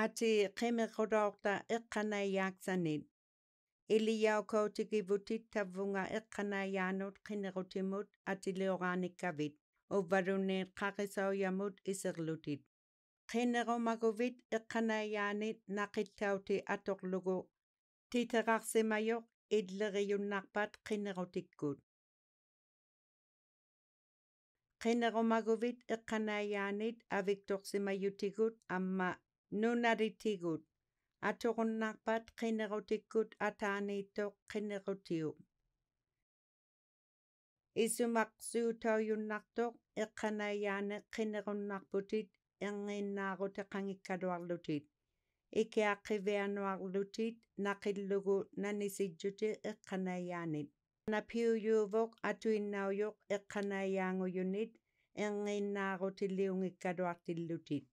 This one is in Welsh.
ati qimiqurorta iqqanaiyaaqsanit илияукаутикивутит таввунга эққанаяанут қинерутимут атилиорааниккавит уввалунниит қақисауямут исерлутит қинерумагувит эққанаяанит нақиллаути аторлугу титерарсимайоқ иллериюннарпат қинерутиккут қинерумагувит эққанаяанит авикторсимайутигут амма nunaritigut atuġunnarpat qiniġutikkut ataaniittuq qiniġutiuq исумақсуутаажуннартоқ эққанаяане қинеруnnарпутит энгииннааруте қангиккалуарлутит икиаққивиануарлутит нақиллугу нанисиджути эққанаяанит напиуюувоқ атуиннаажоқ эққанаяангуйунит энгииннаарутиллиунгиккалуартиллутит